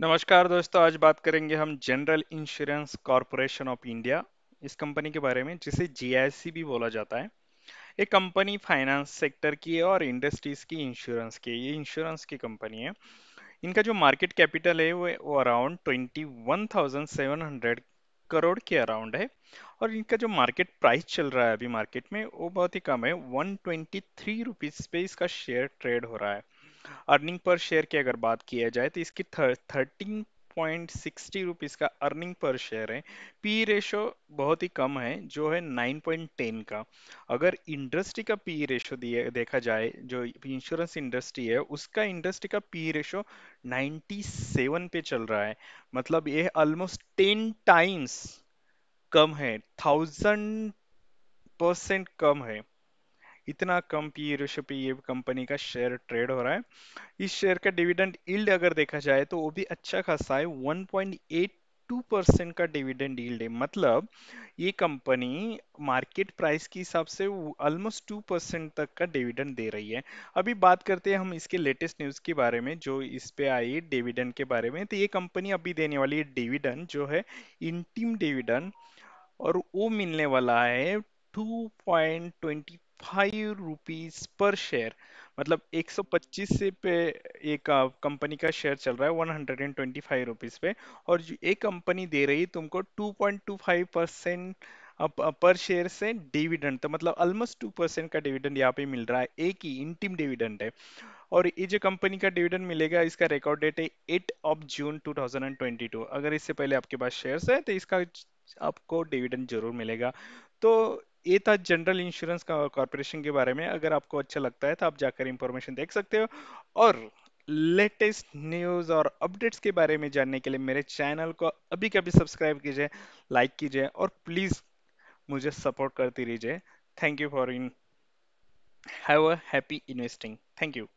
नमस्कार दोस्तों आज बात करेंगे हम general insurance corporation of India इस कंपनी के बारे में जिसे जी भी बोला जाता है ये कंपनी फाइनेंस सेक्टर की है और इंडस्ट्रीज की इंश्योरेंस की ये इंश्योरेंस की कंपनी है इनका जो मार्केट कैपिटल है वो around twenty one thousand seven hundred crore के अराउंड है और इनका जो मार्केट प्राइस चल रहा है अभी मार्केट में वो बहुत ही कम है वन ट्वेंटी थ्री रुपीज़ पे इसका शेयर ट्रेड हो रहा है अर्निंग पर शेयर की अगर बात किया जाए तो इसकी थर्टीन पॉइंट सिक्सटी रुपीज़ का अर्निंग पर शेयर है पी रेशो बहुत ही कम है जो है नाइन पॉइंट टेन का अगर इंडस्ट्री का पी रेशो दिए देखा जाए जो इंश्योरेंस इंडस्ट्री है उसका इंडस्ट्री का पी रेशो नाइन्टी सेवन पे चल रहा है मतलब ये ऑलमोस्ट टेन टाइम्स कम है थाउजेंड परसेंट कम है इतना कम पी रेशो पे ये कंपनी का शेयर ट्रेड हो रहा है इस शेयर का डिविडेंड ईल्ड अगर देखा जाए तो वो भी अच्छा खासा है 1.82 टू परसेंट का डिविडेंड डील्ड है मतलब ये कंपनी मार्केट प्राइस के हिसाब से ऑलमोस्ट टू परसेंट तक का डिविडेंड दे रही है अभी बात करते हैं हम इसके लेटेस्ट न्यूज़ के बारे में जो इस पे आई डिविडेंड के बारे में तो ये कंपनी अभी देने वाली है डिविडेंड जो है इंटीम डिविडेंड और वो मिलने वाला है फाइव रुपीज पर शेयर मतलब 125 से पे एक कंपनी का शेयर चल रहा है 125 रुपीस पे और जो एक कंपनी दे रही है तुमको 2.25 परसेंट पर शेयर से डिविडेंड तो मतलब ऑलमोस्ट टू परसेंट का डिविडेंड यहाँ पे मिल रहा है एक ही इंटीम डिविडेंड है और ये जो कंपनी का डिविडेंड मिलेगा इसका रिकॉर्ड डेट है एट ऑफ जून 2022 अगर इससे पहले आपके पास शेयर्स है तो इसका आपको डिविडेंड जरूर मिलेगा तो ये था जनरल इंश्योरेंस कॉरपोरेशन के बारे में अगर आपको अच्छा लगता है तो आप जाकर इंफॉर्मेशन देख सकते हो और लेटेस्ट न्यूज़ और अपडेट्स के बारे में जानने के लिए मेरे चैनल को अभी कभी सब्सक्राइब कीजिए लाइक कीजिए और प्लीज़ मुझे सपोर्ट करती रहिए thank you for in have a happy investing thank you